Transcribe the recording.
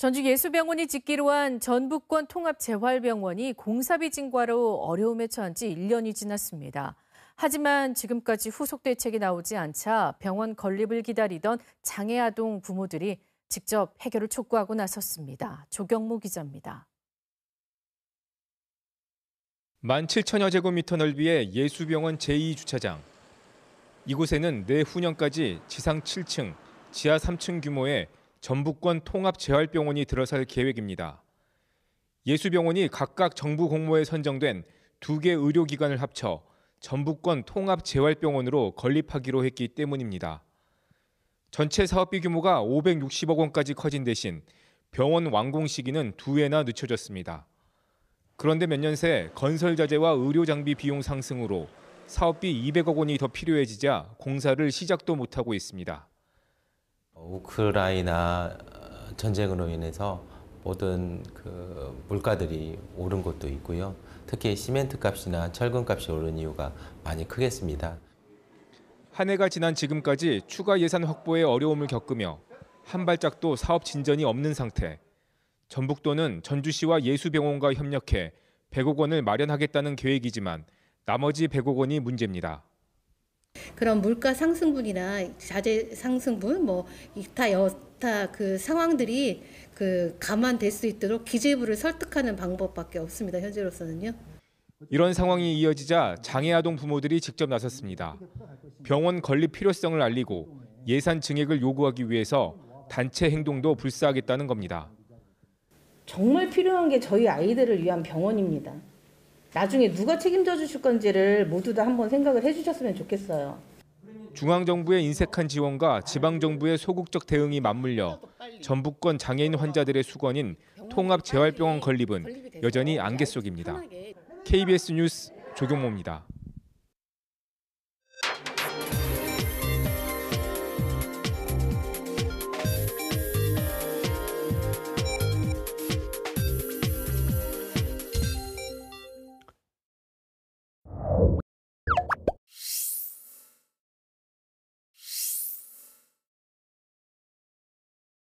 전주 예수병원이 짓기로 한 전북권 통합재활병원이 공사비 증과로 어려움에 처한 지 1년이 지났습니다. 하지만 지금까지 후속 대책이 나오지 않자 병원 건립을 기다리던 장애아동 부모들이 직접 해결을 촉구하고 나섰습니다. 조경모 기자입니다. 17,000여 제곱미터 넓이의 예수병원 제2주차장. 이곳에는 내후년까지 지상 7층, 지하 3층 규모의 전북권 통합재활병원이 들어설 계획입니다. 예수병원이 각각 정부 공모에 선정된 두 개 의료기관을 합쳐 전북권 통합재활병원으로 건립하기로 했기 때문입니다. 전체 사업비 규모가 560억 원까지 커진 대신 병원 완공 시기는 두 해나 늦춰졌습니다. 그런데 몇 년 새 건설 자재와 의료 장비 비용 상승으로 사업비 200억 원이 더 필요해지자 공사를 시작도 못하고 있습니다. 우크라이나 어, 전쟁으로 인해서 모든 그 물가들이 오른 것도 있고요. 특히 시멘트 값이나 철근 값이 오른 이유가 많이 크겠습니다. 한 해가 지난 지금까지 추가 예산 확보에 어려움을 겪으며 한 발짝도 사업 진전이 없는 상태. 전북도는 전주시와 예수병원과 협력해 100억 원을 마련하겠다는 계획이지만 나머지 100억 원이 문제입니다. 그런 물가 상승분이나 자재 상승분, 뭐 이타 여타 그 상황들이 그 감안될 수 있도록 기재부를 설득하는 방법밖에 없습니다. 현재로서는요. 이런 상황이 이어지자 장애 아동 부모들이 직접 나섰습니다. 병원 건립 필요성을 알리고 예산 증액을 요구하기 위해서 단체 행동도 불사하겠다는 겁니다. 정말 필요한 게 저희 아이들을 위한 병원입니다. 나중에 누가 책임져 주실 건지를 모두 다 한번 생각을 해주셨으면 좋겠어요. 중앙정부의 인색한 지원과 지방정부의 소극적 대응이 맞물려 전북권 장애인 환자들의 수건인 통합재활병원 건립은 여전히 안개 속입니다. KBS 뉴스 조경모입니다.